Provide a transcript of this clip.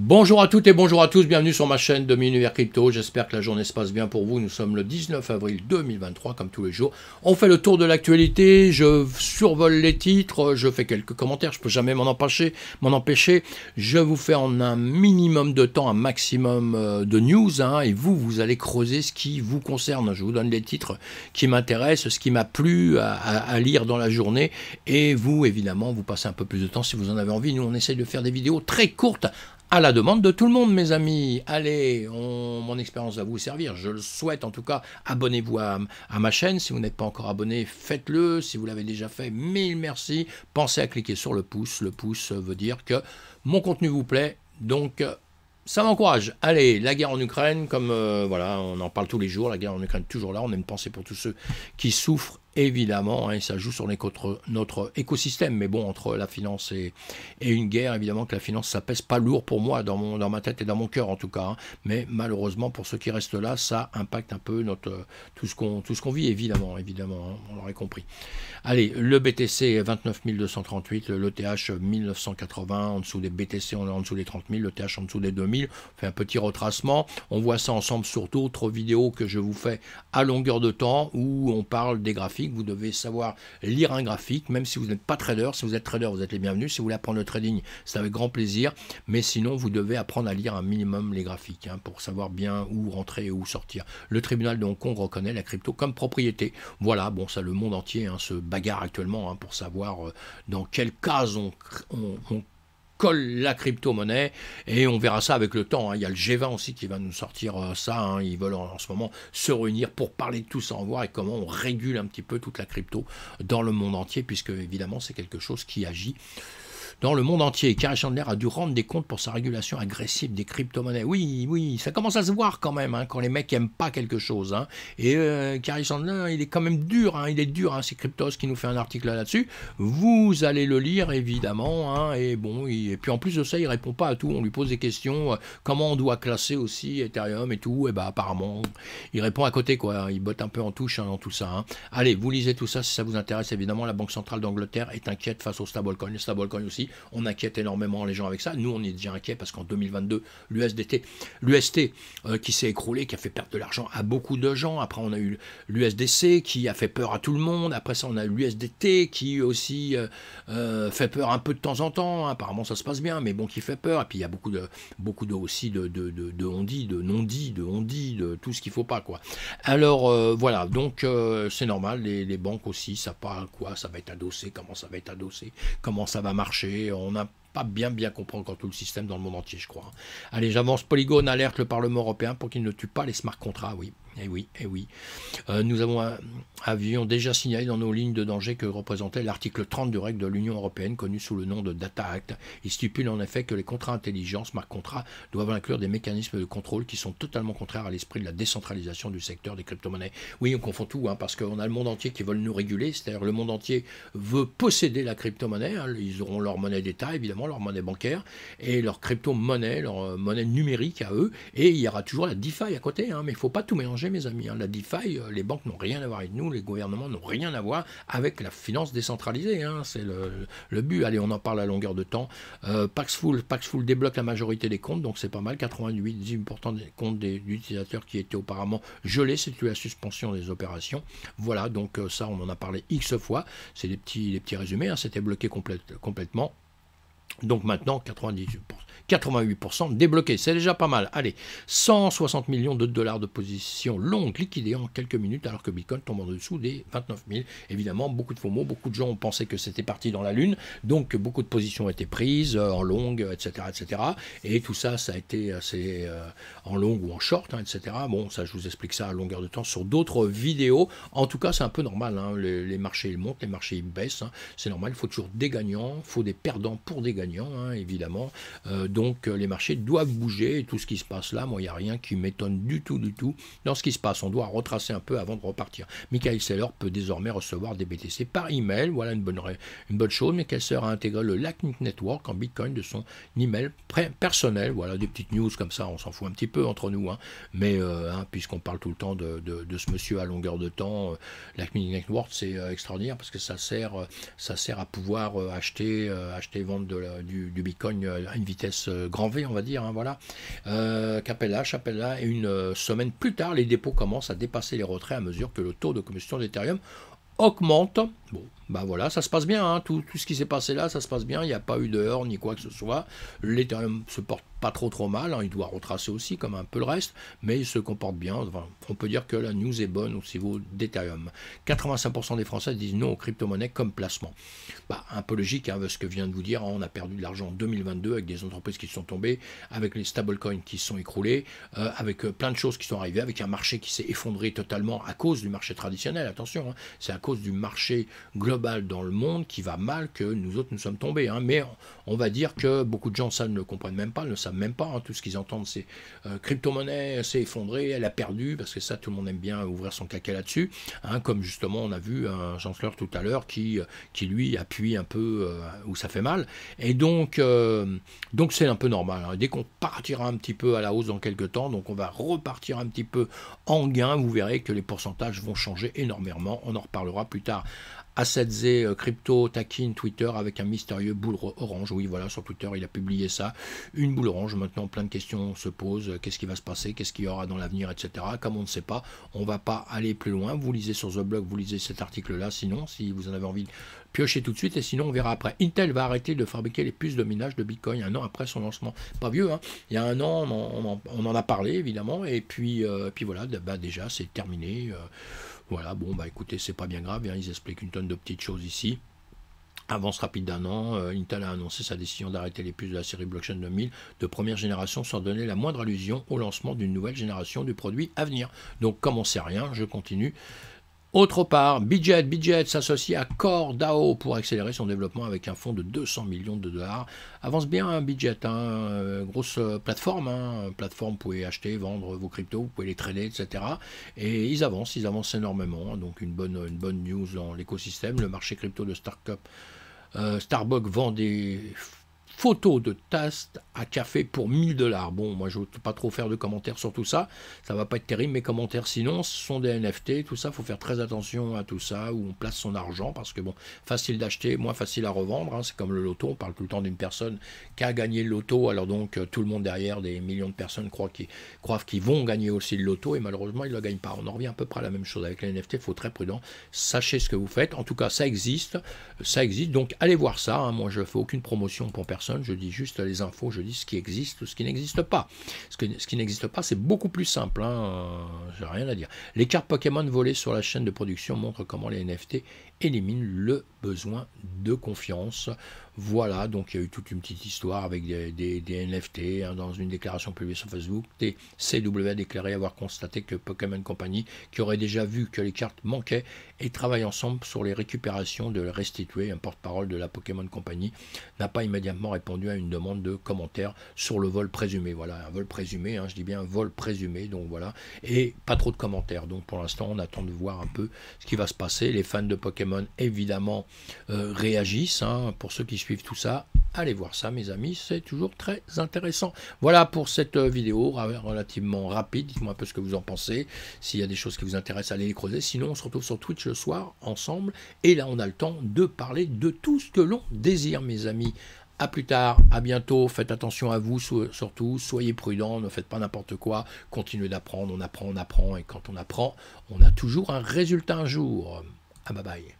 Bonjour à toutes et bonjour à tous, bienvenue sur ma chaîne de Univers Crypto. J'espère que la journée se passe bien pour vous. Nous sommes le 19 avril 2023, comme tous les jours. On fait le tour de l'actualité, je survole les titres, je fais quelques commentaires, je peux jamais m'en empêcher, m'en empêcher. Je vous fais en un minimum de temps, un maximum euh, de news, hein, et vous, vous allez creuser ce qui vous concerne. Je vous donne les titres qui m'intéressent, ce qui m'a plu à, à lire dans la journée, et vous, évidemment, vous passez un peu plus de temps si vous en avez envie. Nous, on essaye de faire des vidéos très courtes, à la demande de tout le monde, mes amis. Allez, on, mon expérience va vous servir. Je le souhaite en tout cas. Abonnez-vous à, ma chaîne. Si vous n'êtes pas encore abonné, faites-le. Si vous l'avez déjà fait, mille merci. Pensez à cliquer sur le pouce. Le pouce veut dire que mon contenu vous plaît. Donc, ça m'encourage. Allez, la guerre en Ukraine, comme euh, voilà, on en parle tous les jours. La guerre en Ukraine, toujours là. On a une pensée pour tous ceux qui souffrent évidemment, hein, ça joue sur notre, écosystème. Mais bon, entre la finance et, une guerre, évidemment que la finance, ça pèse pas lourd pour moi, dans, mon, dans ma tête et dans mon cœur en tout cas. Hein. Mais malheureusement, pour ceux qui restent là, ça impacte un peu notre, tout ce qu'on vit, évidemment, évidemment, hein, on l'aurait compris. Allez, le BTC 29 238, le 1980, en dessous des BTC, on est en dessous des 30 000, le en dessous des 2000, on fait un petit retracement, on voit ça ensemble sur d'autres vidéos que je vous fais à longueur de temps où on parle des graphiques vous devez savoir lire un graphique, même si vous n'êtes pas trader. Si vous êtes trader, vous êtes les bienvenus. Si vous voulez apprendre le trading, c'est avec grand plaisir. Mais sinon, vous devez apprendre à lire un minimum les graphiques hein, pour savoir bien où rentrer et où sortir. Le tribunal de Hong Kong reconnaît la crypto comme propriété. Voilà, bon, ça, le monde entier hein, se bagarre actuellement hein, pour savoir euh, dans quel cas on colle la crypto-monnaie et on verra ça avec le temps. Hein. Il y a le G20 aussi qui va nous sortir euh, ça. Hein. Ils veulent en, en, ce moment se réunir pour parler de tout ça en voir et comment on régule un petit peu toute la crypto dans le monde entier puisque évidemment c'est quelque chose qui agit dans le monde entier. Carrie Chandler a dû rendre des comptes pour sa régulation agressive des crypto-monnaies. Oui, oui, ça commence à se voir quand même, hein, quand les mecs aiment pas quelque chose. Hein. Et Carrie euh, Chandler, il est quand même dur, hein, il est dur, c'est Cryptos qui nous fait un article là-dessus. Vous allez le lire, évidemment. et bon, et puis en plus de ça, il répond pas à tout. On lui pose des questions, euh, comment on doit classer aussi Ethereum et tout. Et eh bah ben, apparemment, il répond à côté, quoi. Il botte un peu en touche dans tout ça. Allez, vous lisez tout ça si ça vous intéresse. Évidemment, la Banque Centrale d'Angleterre est inquiète face au stablecoin. Le stablecoin aussi on inquiète énormément les gens avec ça. Nous, on est déjà inquiets parce qu'en 2022, l'USDT, l'UST qui s'est écroulé, qui a fait perdre de l'argent à beaucoup de gens. Après, on a eu l'USDC qui a fait peur à tout le monde. Après ça, on a l'USDT qui aussi euh, euh, fait peur un peu de temps en temps. Apparemment, ça se passe bien, mais bon, qui fait peur. Et puis, il y a beaucoup de, beaucoup de aussi de, de, de, on dit, de non dit, de on dit, de tout ce qu'il faut pas, quoi. Alors, euh, voilà. Donc, c'est normal. Les, les banques aussi, ça parle quoi Ça va être adossé. Comment ça va être adossé Comment ça va marcher on n'a pas bien bien compris encore tout le système dans le monde entier, je crois. Allez, j'avance. Polygone alerte le Parlement européen pour qu'il ne tue pas les smart contrats, oui. Eh oui, eh oui. Euh, nous avions déjà signalé dans nos lignes de danger que représentait l'article 30 du règle de l'Union européenne, connu sous le nom de Data Act. Il stipule en effet que les contrats intelligence, marque contrat, doivent inclure des mécanismes de contrôle qui sont totalement contraires à l'esprit de la décentralisation du secteur des crypto-monnaies. Oui, on confond tout, hein, parce qu'on a le monde entier qui veulent nous réguler, c'est-à-dire le monde entier veut posséder la crypto-monnaie. Hein. ils auront leur monnaie d'État, évidemment, leur monnaie bancaire, et leur crypto-monnaie, leur euh, monnaie numérique à eux, et il y aura toujours la DeFi à côté, hein. mais il ne faut pas tout mélanger mes amis. Hein. La DeFi, euh, les banques n'ont rien à voir avec nous, les gouvernements n'ont rien à voir avec la finance décentralisée. Hein. C'est le, but. Allez, on en parle à longueur de temps. Euh, Paxful, Paxful débloque la majorité des comptes, donc c'est pas mal. 98% des comptes des utilisateurs qui étaient auparavant gelés, c'est la suspension des opérations. Voilà, donc euh, ça, on en a parlé X fois. C'est des petits, les petits résumés. Hein. C'était bloqué complètement. Donc maintenant, 98%. 88% débloqué, c'est déjà pas mal. Allez, 160 millions de dollars de positions longues liquidées en quelques minutes alors que Bitcoin tombe en dessous des 29 000. Évidemment, beaucoup de faux mots, beaucoup de gens ont pensé que c'était parti dans la lune, donc beaucoup de positions ont été prises euh, en longue, etc., etc. Et tout ça, ça a été assez euh, en longue ou en short, hein, etc. Bon, ça, je vous explique ça à longueur de temps sur d'autres vidéos. En tout cas, c'est un peu normal. Hein. Les, marchés ils montent, les marchés baissent. Hein. C'est normal. Il faut toujours des gagnants, il faut des perdants pour des gagnant, hein, évidemment. Euh, donc euh, les marchés doivent bouger tout ce qui se passe là, moi, il n'y a rien qui m'étonne du tout, du tout dans ce qui se passe. On doit retracer un peu avant de repartir. Michael Seller peut désormais recevoir des BTC par email. Voilà une bonne, une bonne chose. Michael à a intégré le LACNIC Network en Bitcoin de son email personnel. Voilà des petites news comme ça, on s'en fout un petit peu entre nous. Hein. Mais euh, hein, puisqu'on parle tout le temps de, de, ce monsieur à longueur de temps, LACNIC Network, c'est extraordinaire parce que ça sert, ça sert à pouvoir acheter, acheter, vendre de la euh, du, Bitcoin euh, à une vitesse euh, grand V, on va dire, hein, voilà, Capella, Chapella, et une semaine plus tard, les dépôts commencent à dépasser les retraits à mesure que le taux de combustion d'Ethereum augmente. Bon, bah voilà, ça se passe bien, hein. tout, tout, ce qui s'est passé là, ça se passe bien, il n'y a pas eu de heurts ni quoi que ce soit, l'Ethereum se porte pas trop trop mal, hein. il doit retracer aussi comme un peu le reste, mais il se comporte bien, on peut dire que la news est bonne au niveau d'Ethereum. 85% des Français disent non aux crypto-monnaies comme placement. Bah, un peu logique, avec hein, ce que vient de vous dire, on a perdu de l'argent en 2022 avec des entreprises qui sont tombées, avec les stablecoins qui sont écroulés, euh, avec euh, plein de choses qui sont arrivées, avec un marché qui s'est effondré totalement à cause du marché traditionnel, attention, c'est à cause du marché global dans le monde qui va mal que nous autres nous sommes tombés. Hein. Mais on va dire que beaucoup de gens ça ne comprennent même pas, ne savent même pas. Hein. Tout ce qu'ils entendent, c'est euh, crypto-monnaie s'est effondrée, elle a perdu, parce que ça, tout le monde aime bien ouvrir son caca là-dessus. Hein, comme justement, on a vu un chancelier tout à l'heure qui, euh, qui lui appuie un peu euh, où ça fait mal. Et donc, donc c'est un peu normal. Dès qu'on partira un petit peu à la hausse dans quelques temps, donc on va repartir un petit peu en gain, vous verrez que les pourcentages vont changer énormément. On en reparlera plus tard a7Z euh, Crypto taquin Twitter avec un mystérieux boule orange. Oui, voilà, sur Twitter, il a publié ça. Une boule orange. Maintenant, plein de questions se posent. Euh, qu'est-ce qui va se passer Qu'est-ce qu'il y aura dans l'avenir, etc. Comme on ne sait pas, on va pas aller plus loin. Vous lisez sur The Blog, vous lisez cet article-là. Sinon, si vous en avez envie, piochez tout de suite et sinon on verra après. Intel va arrêter de fabriquer les puces de minage de Bitcoin un an après son lancement. Pas vieux, hein il y a un an on en, a parlé évidemment et puis, euh, puis voilà, bah, déjà c'est terminé. Voilà, bon, bah écoutez, c'est pas bien grave, hein, ils expliquent une tonne de petites choses ici. Avance rapide d'un euh, an, Intel a annoncé sa décision d'arrêter les puces de la série Blockchain 2000 de première génération sans donner la moindre allusion au lancement d'une nouvelle génération du produit à venir. Donc comme on sait rien, je continue autre part, Budget, Budget s'associe à Cordao pour accélérer son développement avec un fonds de 200 millions de dollars. Avance bien un hein, Budget, hein, euh, grosse euh, plateforme. Hein, plateforme, vous pouvez acheter, vendre vos cryptos, vous pouvez les trader, etc. Et ils avancent, ils avancent énormément. Donc une bonne, une bonne news dans l'écosystème. Le marché crypto de Startup, euh, Starbucks vend des photo de tasse à café pour 1000 dollars. Bon, moi je ne veux pas trop faire de commentaires sur tout ça, ça va pas être terrible, mes commentaires sinon, ce sont des NFT, tout ça, faut faire très attention à tout ça, où on place son argent, parce que bon, facile d'acheter, moins facile à revendre, hein. c'est comme le loto, on parle tout le temps d'une personne qui a gagné le loto, alors donc euh, tout le monde derrière, des millions de personnes croient qu'ils vont gagner aussi le loto, et malheureusement ils ne le gagnent pas. On en revient à peu près à la même chose avec les NFT, il faut très prudent, sachez ce que vous faites, en tout cas ça existe, ça existe, donc allez voir ça, hein. moi je ne fais aucune promotion pour personne je dis juste les infos, je dis ce qui existe ou ce qui n'existe pas. Ce, qui n'existe pas, c'est beaucoup plus simple, hein, euh, j'ai rien à dire. Les cartes Pokémon volées sur la chaîne de production montrent comment les NFT éliminent le besoin de confiance. Voilà, donc il y a eu toute une petite histoire avec des, NFT hein, dans une déclaration publiée sur Facebook. CW a déclaré avoir constaté que Pokémon Company, qui aurait déjà vu que les cartes manquaient, et travaille ensemble sur les récupérations de restituer, un porte-parole de la Pokémon Company, n'a pas immédiatement répondu à une demande de commentaires sur le vol présumé. Voilà, un vol présumé, hein, je dis bien un vol présumé, donc voilà, et pas trop de commentaires. Donc pour l'instant, on attend de voir un peu ce qui va se passer. Les fans de Pokémon, évidemment, euh, réagissent. Hein. pour ceux qui suivent tout ça, allez voir ça, mes amis, c'est toujours très intéressant. Voilà pour cette euh, vidéo relativement rapide. Dites-moi un peu ce que vous en pensez. S'il y a des choses qui vous intéressent, allez les creuser. Sinon, on se retrouve sur Twitch le soir ensemble. Et là, on a le temps de parler de tout ce que l'on désire, mes amis. À plus tard, à bientôt. Faites attention à vous surtout. Soyez prudents, ne faites pas n'importe quoi. Continuez d'apprendre. On apprend, on apprend. Et quand on apprend, on a toujours un résultat un jour. à ah, bye bye.